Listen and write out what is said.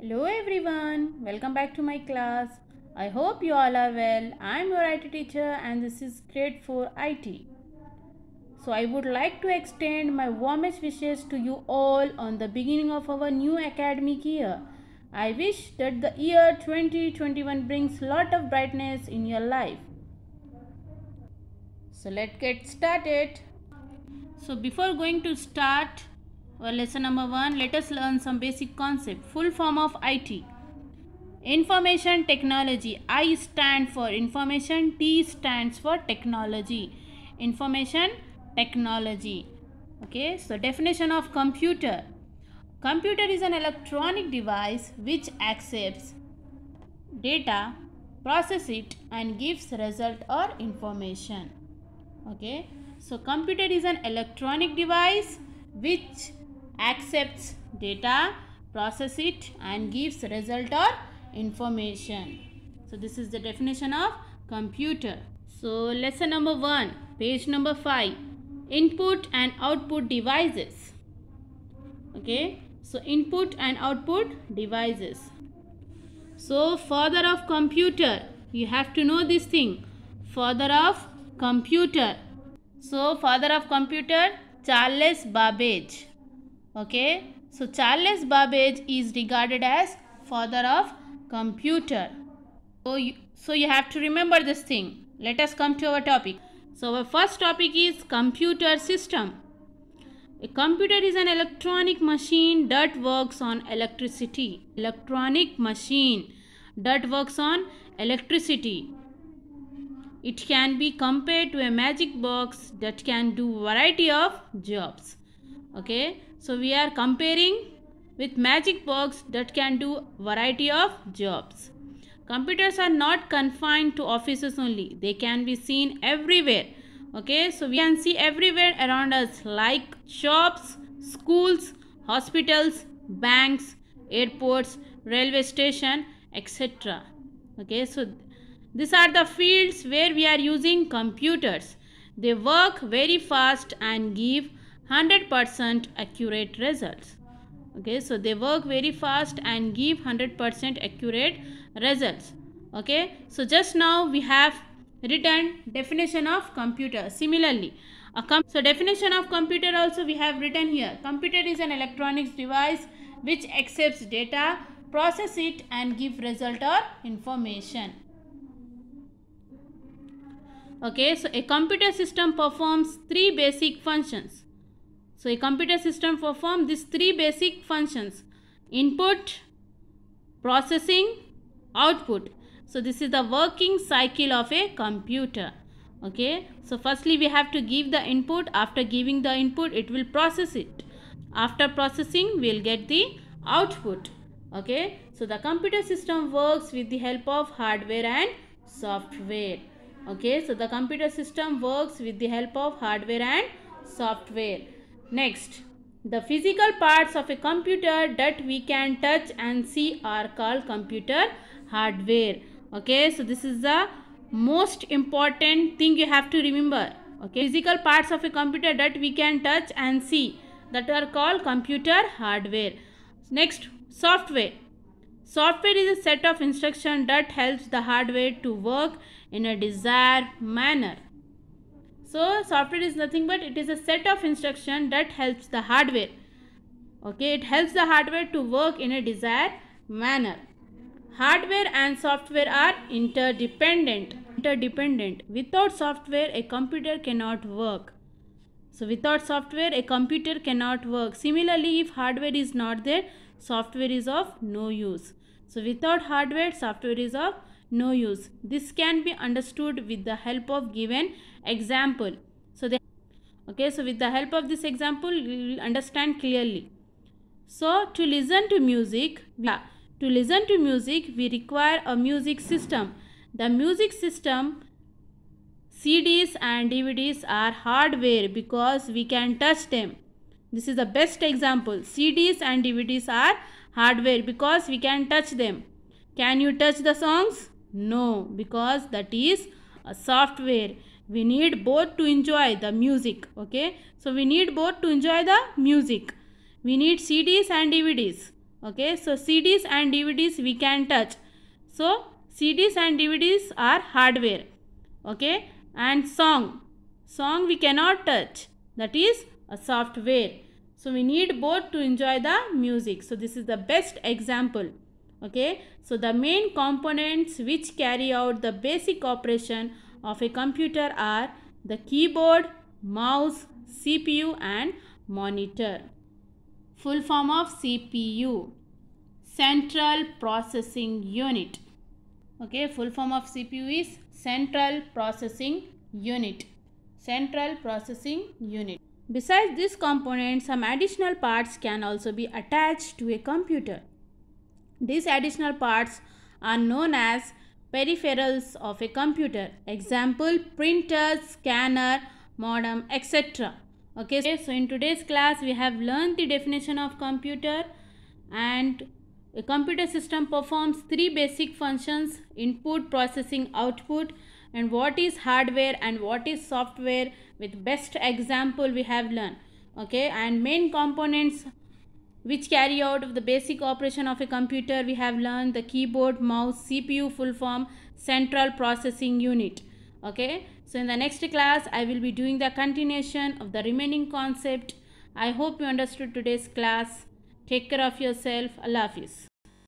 Hello everyone, welcome back to my class. I hope you all are well. I am your IT teacher and this is grade 4 IT. So I would like to extend my warmest wishes to you all on the beginning of our new academic year. I wish that the year 2021 brings lot of brightness in your life. So let's get started. So before going to start well, lesson number 1 let us learn some basic concept. Full form of IT Information Technology. I stand for information, T stands for technology. Information Technology. Okay, so definition of computer. Computer is an electronic device which accepts data, process it and gives result or information. Okay, so computer is an electronic device which accepts data, process it and gives result or information. So this is the definition of computer. So lesson number 1, page number 5, input and output devices. Okay, so input and output devices. So father of computer, you have to know this thing, father of computer. So father of computer, Charles Babbage. Okay. So Charles Babbage is regarded as father of computer. So you, so you have to remember this thing. Let us come to our topic. So our first topic is computer system. A computer is an electronic machine that works on electricity. Electronic machine that works on electricity. It can be compared to a magic box that can do variety of jobs. Okay. So we are comparing with magic box that can do variety of jobs. Computers are not confined to offices only. They can be seen everywhere. Okay, so we can see everywhere around us like shops, schools, hospitals, banks, airports, railway station, etc. Okay, so these are the fields where we are using computers. They work very fast and give 100% accurate results okay so they work very fast and give 100% accurate results okay so just now we have written definition of computer similarly so definition of computer also we have written here computer is an electronics device which accepts data process it and give result or information okay so a computer system performs three basic functions so a computer system performs these three basic functions input, processing, output. So this is the working cycle of a computer. Okay. So firstly we have to give the input. After giving the input it will process it. After processing we will get the output. Okay. So the computer system works with the help of hardware and software. Okay. So the computer system works with the help of hardware and software. Next, the physical parts of a computer that we can touch and see are called computer hardware. Okay, so this is the most important thing you have to remember. Okay, physical parts of a computer that we can touch and see that are called computer hardware. Next, software. Software is a set of instructions that helps the hardware to work in a desired manner. So software is nothing but it is a set of instruction that helps the hardware. Okay, it helps the hardware to work in a desired manner. Hardware and software are interdependent. Interdependent. Without software, a computer cannot work. So without software, a computer cannot work. Similarly, if hardware is not there, software is of no use. So without hardware, software is of no use. This can be understood with the help of given example. So they okay so with the help of this example you understand clearly. So to listen to music yeah, to listen to music we require a music system. The music system CDs and DVDs are hardware because we can touch them. This is the best example. CDs and DVDs are hardware because we can touch them. Can you touch the songs? No, because that is a software. We need both to enjoy the music. Okay. So we need both to enjoy the music. We need CDs and DVDs. Okay. So CDs and DVDs we can touch. So CDs and DVDs are hardware. Okay. And song. Song we cannot touch. That is a software. So we need both to enjoy the music. So this is the best example okay so the main components which carry out the basic operation of a computer are the keyboard mouse cpu and monitor full form of cpu central processing unit okay full form of cpu is central processing unit central processing unit besides this component, some additional parts can also be attached to a computer these additional parts are known as peripherals of a computer. Example, printer, scanner, modem, etc. Okay, so in today's class we have learned the definition of computer and a computer system performs three basic functions input, processing, output and what is hardware and what is software with best example we have learned okay and main components which carry out of the basic operation of a computer we have learned the keyboard mouse cpu full form central processing unit okay so in the next class i will be doing the continuation of the remaining concept i hope you understood today's class take care of yourself allah hafiz